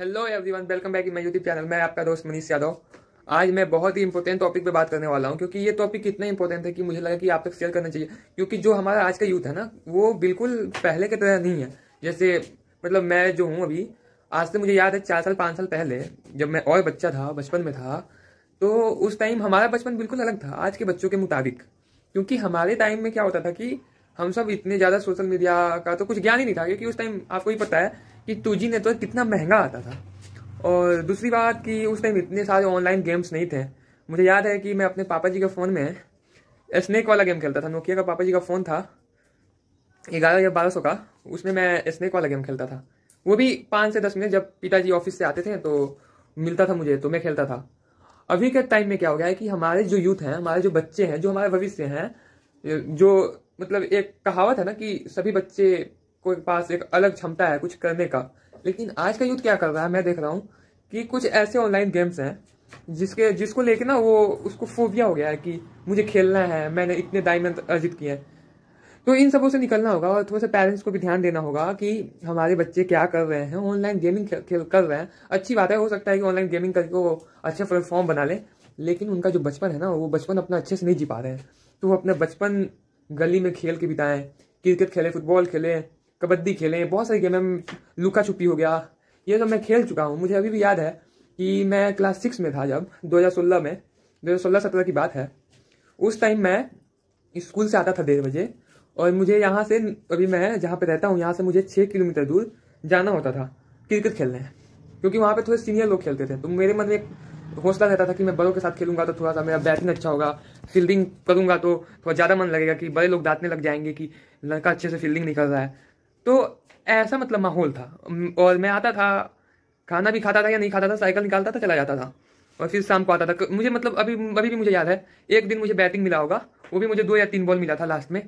hello everyone welcome back in my YouTube channel मैं आपका दोस्त मनीष यादव आज मैं बहुत ही इंपॉर्टेंट टॉपिक पे बात करने वाला हूँ क्योंकि ये टॉपिक इतना इंपॉर्टेंट है कि मुझे लगा कि आप तक शेयर करना चाहिए क्योंकि जो हमारा आज का यूथ है ना वो बिल्कुल पहले की तरह नहीं है जैसे मतलब मैं जो हूँ अभी आज से मुझे याद है चार साल पाँच साल पहले जब मैं और बच्चा था बचपन में था तो उस टाइम हमारा बचपन बिल्कुल अलग था आज के बच्चों के मुताबिक क्योंकि हमारे टाइम में क्या होता था कि हम सब इतने ज़्यादा सोशल मीडिया का तो कुछ ज्ञान ही नहीं था क्योंकि उस टाइम आपको ही पता है कि टू जी नेटवर्क कितना महंगा आता था और दूसरी बात कि उस टाइम इतने सारे ऑनलाइन गेम्स नहीं थे मुझे याद है कि मैं अपने पापा जी के फ़ोन में स्नैक वाला गेम खेलता था नोकिया का पापा जी का फ़ोन था ग्यारह या बारह सौ का उसमें मैं स्नैक वाला गेम खेलता था वो भी पाँच से दस मिनट जब पिताजी ऑफिस से आते थे तो मिलता था मुझे तो मैं खेलता था अभी के टाइम में क्या हो गया है कि हमारे जो यूथ हैं हमारे जो बच्चे हैं जो हमारे भविष्य हैं जो मतलब एक कहावत है ना कि सभी बच्चे को पास एक अलग क्षमता है कुछ करने का लेकिन आज का यूथ क्या कर रहा है मैं देख रहा हूँ कि कुछ ऐसे ऑनलाइन गेम्स हैं जिसके जिसको लेके ना वो उसको फोबिया हो गया है कि मुझे खेलना है मैंने इतने डायमंड अर्जित किए हैं तो इन सबों से निकलना होगा और थोड़ा सा पेरेंट्स को भी ध्यान देना होगा कि हमारे बच्चे क्या कर रहे हैं ऑनलाइन गेमिंग खेल कर रहे हैं अच्छी बात है हो सकता है कि ऑनलाइन गेमिंग करके वो अच्छा प्लेटफॉर्म बना लें लेकिन उनका जो बचपन है ना वो बचपन अपना अच्छे से नहीं जी पा रहे हैं तो वो अपना बचपन गली में खेल के बिताएं क्रिकेट खेले फुटबॉल खेले कबड्डी खेलें बहुत सारी गेमें लुका छुपी हो गया ये सब मैं खेल चुका हूँ मुझे अभी भी याद है कि मैं क्लास सिक्स में था जब 2016 में 2016 हज़ार की बात है उस टाइम मैं स्कूल से आता था डेढ़ बजे और मुझे यहाँ से अभी मैं जहाँ पे रहता हूँ यहाँ से मुझे छः किलोमीटर दूर जाना होता था क्रिकेट खेलने क्योंकि वहाँ पे थोड़े सीनियर लोग खेलते थे तो मेरे मन में एक हौसला रहता था कि मैं बड़ों के साथ खेलूंगा तो थोड़ा सा मेरा बैटिंग अच्छा होगा फील्डिंग करूंगा तो थोड़ा ज़्यादा मन लगेगा कि बड़े लोग डांटने लग जाएंगे कि लड़का अच्छे से फील्डिंग नहीं कर रहा है तो ऐसा मतलब माहौल था और मैं आता था खाना भी खाता था या नहीं खाता था साइकिल निकालता था चला जाता था और फिर शाम को आता था मुझे मतलब अभी अभी भी मुझे याद है एक दिन मुझे बैटिंग मिला होगा वो भी मुझे दो या तीन बॉल मिला था लास्ट में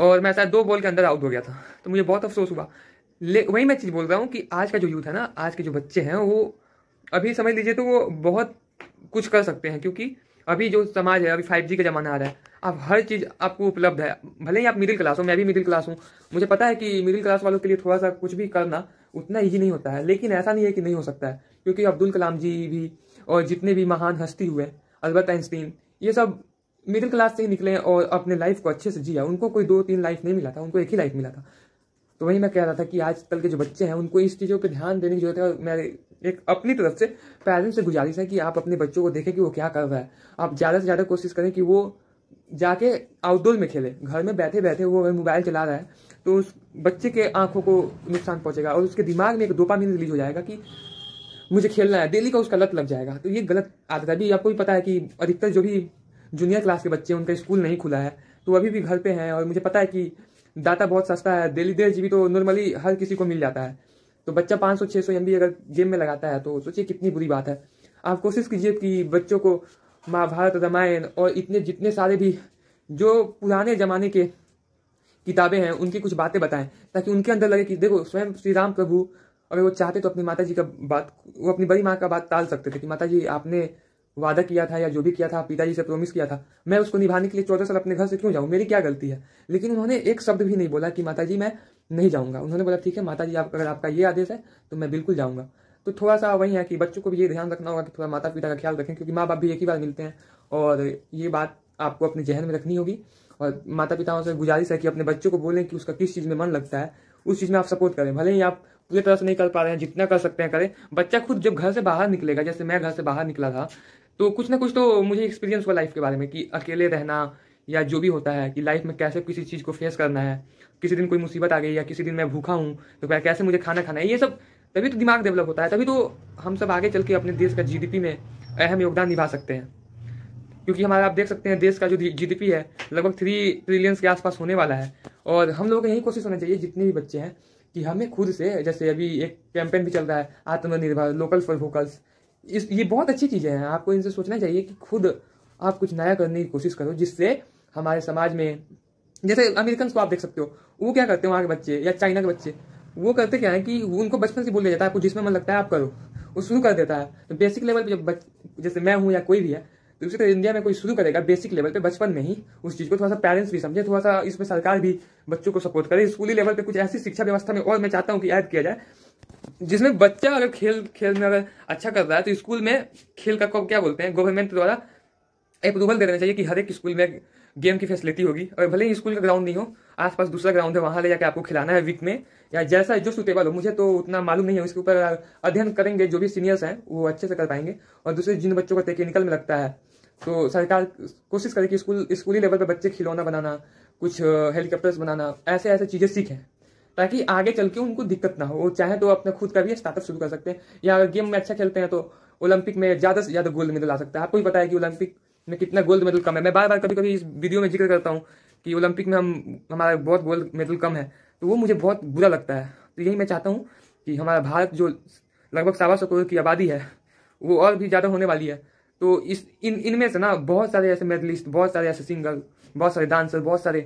और मैं शायद दो बॉल के अंदर आउट हो गया था तो मुझे बहुत अफसोस हुआ ले वही मैं चीज़ बोल रहा हूँ कि आज का जो यूथ है ना आज के जो बच्चे हैं वो अभी समझ लीजिए तो वो बहुत कुछ कर सकते हैं क्योंकि अभी जो समाज है अभी फाइव का ज़माना आ रहा है अब हर चीज़ आपको उपलब्ध है भले ही आप मिडिल क्लास हो मैं भी मिडिल क्लास हूँ मुझे पता है कि मिडिल क्लास वालों के लिए थोड़ा सा कुछ भी करना उतना ईजी नहीं होता है लेकिन ऐसा नहीं है कि नहीं हो सकता है क्योंकि अब्दुल कलाम जी भी और जितने भी महान हस्ती हुए अलबर्ट आइंस्टीन ये सब मिडिल क्लास से ही निकले और अपने लाइफ को अच्छे से जिया उनको कोई दो तीन लाइफ नहीं मिला था उनको एक ही लाइफ मिला था तो वही मैं कह रहा था कि आजकल के जो बच्चे हैं उनको इस चीज़ों पर ध्यान देने की जरूरत है और मैं एक अपनी तरफ से पेरेंट्स से गुजारिश है कि आप अपने बच्चों को देखें कि वो क्या कर रहा है आप ज़्यादा से ज़्यादा कोशिश करें कि वो जाके आउटडोर में खेले घर में बैठे बैठे वो अगर मोबाइल चला रहा है तो उस बच्चे के आंखों को नुकसान पहुंचेगा और उसके दिमाग में एक डोपामिन रिलीज हो जाएगा कि मुझे खेलना है डेली का उसका लत लग जाएगा तो ये गलत आदत है अभी आपको भी पता है कि अधिकतर जो भी जूनियर क्लास के बच्चे हैं उनका स्कूल नहीं खुला है तो अभी भी घर पे हैं और मुझे पता है कि डाटा बहुत सस्ता है डेली डेढ़ जी तो नॉर्मली हर किसी को मिल जाता है तो बच्चा पाँच सौ छः सौ एम अगर गेम में लगाता है तो सोचिए कितनी बुरी बात है आप कोशिश कीजिए कि बच्चों को महाभारत रामायण और इतने जितने सारे भी जो पुराने ज़माने के किताबें हैं उनकी कुछ बातें बताएं ताकि उनके अंदर लगे कि देखो स्वयं श्री राम प्रभु अगर वो चाहते तो अपनी माता जी का बात वो अपनी बड़ी माँ का बात टाल सकते थे कि माता जी आपने वादा किया था या जो भी किया था पिताजी से प्रोमिस किया था मैं उसको निभाने के लिए चौदह साल अपने घर से क्यों जाऊँ मेरी क्या गलती है लेकिन उन्होंने एक शब्द भी नहीं बोला कि माता जी मैं नहीं जाऊँगा उन्होंने बोला ठीक है माता जी आप अगर आपका ये आदेश है तो मैं बिल्कुल जाऊँगा तो थोड़ा सा वही है कि बच्चों को भी ये ध्यान रखना होगा कि थोड़ा माता पिता का ख्याल रखें क्योंकि माँ बाप भी एक ही बार मिलते हैं और ये बात आपको अपने जहन में रखनी होगी और माता पिताओं से गुजारिश है कि अपने बच्चों को बोलें कि उसका किस चीज़ में मन लगता है उस चीज़ में आप सपोर्ट करें भले ही आप पूरी तरह से नहीं कर पा रहे हैं जितना कर सकते हैं करें बच्चा खुद जब घर से बाहर निकलेगा जैसे मैं घर से बाहर निकला था तो कुछ ना कुछ तो मुझे एक्सपीरियंस हुआ लाइफ के बारे में कि अकेले रहना या जो भी होता है कि लाइफ में कैसे किसी चीज़ को फेस करना है किसी दिन कोई मुसीबत आ गई या किसी दिन मैं भूखा हूँ तो कैसे मुझे खाना खाना है ये सब तभी तो दिमाग डेवलप होता है तभी तो हम सब आगे चल के अपने देश का जीडीपी में अहम योगदान निभा सकते हैं क्योंकि हमारा आप देख सकते हैं देश का जो जीडीपी है लगभग थ्री ट्रिलियंस के आसपास होने वाला है और हम लोगों को यही कोशिश होना चाहिए जितने भी बच्चे हैं कि हमें खुद से जैसे अभी एक कैंपेन भी चल रहा है आत्मनिर्भर लोकल फॉर वोकल्स इस ये बहुत अच्छी चीज़ें हैं आपको इनसे सोचना चाहिए कि खुद आप कुछ नया करने की कोशिश करो जिससे हमारे समाज में जैसे अमेरिकन को आप देख सकते हो वो क्या करते हैं वहाँ के बच्चे या चाइना के बच्चे वो करते क्या है कि उनको बचपन से बोल दिया जाता है आपको जिसमें मन लगता है आप करो वो शुरू कर देता है तो बेसिक लेवल पे जब बच जैसे मैं हूँ या कोई भी है तो उसी तरह इंडिया में कोई शुरू करेगा बेसिक लेवल पे बचपन में ही उस चीज़ को थोड़ा सा पेरेंट्स भी समझे थोड़ा सा इसमें सरकार भी बच्चों को सपोर्ट करे स्कूली लेवल पे कुछ ऐसी शिक्षा व्यवस्था में और मैं चाहता हूँ कि ऐड किया जाए जिसमें बच्चा अगर खेल खेल में अगर अच्छा कर रहा है तो स्कूल में खेल का क्या बोलते हैं गवर्नमेंट द्वारा अप्रूवल दे देना चाहिए कि हर एक स्कूल में गेम की फैसिलिटी होगी और भले ही स्कूल का ग्राउंड नहीं हो आसपास दूसरा ग्राउंड है वहाँ ले जाकर आपको खिलाना है वीक में या जैसा जो सुटेबल हो मुझे तो उतना मालूम नहीं है उसके ऊपर अध्ययन करेंगे जो भी सीनियर्स हैं वो अच्छे से कर पाएंगे और दूसरे जिन बच्चों का टेक्निकल में लगता है तो सरकार कोशिश करे कि स्कूल स्कूली लेवल पर बच्चे खिलौना बनाना कुछ हेलीकॉप्टर्स बनाना ऐसे ऐसे चीज़ें सीखें ताकि आगे चल के उनको दिक्कत ना हो वो चाहे तो अपने खुद का भी स्टार्टअप शुरू कर सकते हैं या अगर गेम में अच्छा खेलते हैं तो ओलंपिक में ज़्यादा से ज़्यादा गोल्ड मेडल आ सकता है आपको भी पता है कि ओलंपिक में कितना गोल्ड मेडल कम है मैं बार बार कभी कभी इस वीडियो में जिक्र करता हूँ कि ओलंपिक में हम हमारा बहुत गोल्ड मेडल कम है तो वो मुझे बहुत बुरा लगता है तो यही मैं चाहता हूँ कि हमारा भारत जो लगभग सवा सौ करोड़ की आबादी है वो और भी ज़्यादा होने वाली है तो इस इन इनमें से ना बहुत सारे ऐसे मेडलिस्ट बहुत सारे ऐसे सिंगर बहुत सारे डांसर बहुत सारे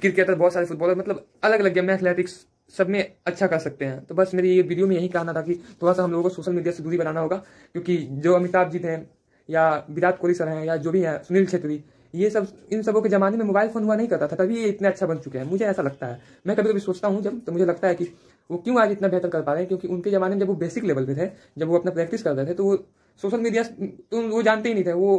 क्रिकेटर बहुत सारे फुटबॉलर मतलब अलग अलग गेम एथलेटिक्स सब में अच्छा कर सकते हैं तो बस मेरी ये वीडियो में यही कहना था कि थोड़ा सा हम लोगों को सोशल मीडिया से दूरी बनाना होगा क्योंकि जो अमिताभ जी थे या विराट कोहली सर हैं या जो भी हैं सुनील छेत्री ये सब इन सबों के ज़माने में मोबाइल फ़ोन हुआ नहीं करता था तभी ये इतने अच्छा बन चुके हैं मुझे ऐसा लगता है मैं कभी कभी सोचता हूँ जब तो मुझे लगता है कि वो क्यों आज इतना बेहतर कर पा रहे हैं क्योंकि उनके ज़माने में जब वो बेसिक लेवल पे थे जब वो अपना प्रैक्टिस कर रहे थे तो वो सोशल मीडिया तो वो जानते ही नहीं थे वो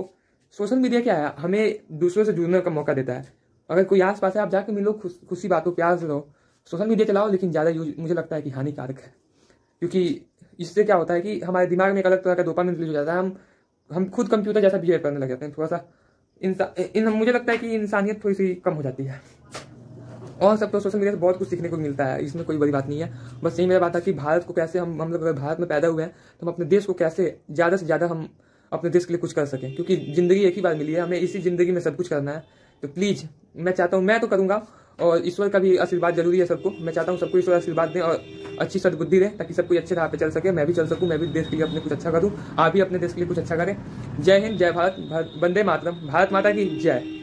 सोशल मीडिया क्या है हमें दूसरों से जुड़ने का मौका देता है अगर कोई आस पास है आप जाके मिलो खुश खुशी हो प्यार से रहो सोशल मीडिया चलाओ लेकिन ज़्यादा यूज मुझे लगता है कि हानिकारक है क्योंकि इससे क्या होता है कि हमारे दिमाग में एक अलग तरह का दोपहर रिलीज हो जाता है हम हम खुद कंप्यूटर जैसा बिहेव करने लग जाते हैं थोड़ा सा इंसान इन मुझे लगता है कि इंसानियत थोड़ी सी कम हो जाती है और सब तो सोशल मीडिया से बहुत कुछ सीखने को मिलता है इसमें कोई बड़ी बात नहीं है बस यही मेरा बात है कि भारत को कैसे हम हम लोग अगर भारत में पैदा हुए हैं तो हम अपने देश को कैसे ज़्यादा से ज़्यादा हम अपने देश के लिए कुछ कर सकें क्योंकि ज़िंदगी एक ही बार मिली है हमें इसी ज़िंदगी में सब कुछ करना है तो प्लीज़ मैं चाहता हूँ मैं तो करूँगा और ईश्वर का भी आशीर्वाद जरूरी है सबको मैं चाहता हूँ सबको ईश्वर आशीर्वाद दें और अच्छी सदबुद्धि रहे ताकि सब कुछ अच्छे राह पे चल सके मैं भी चल सकूँ मैं भी देश के लिए अपने कुछ अच्छा करूँ आप भी अपने देश के लिए कुछ अच्छा करें जय हिंद जय भारत, भारत वंदे मातरम भारत माता की जय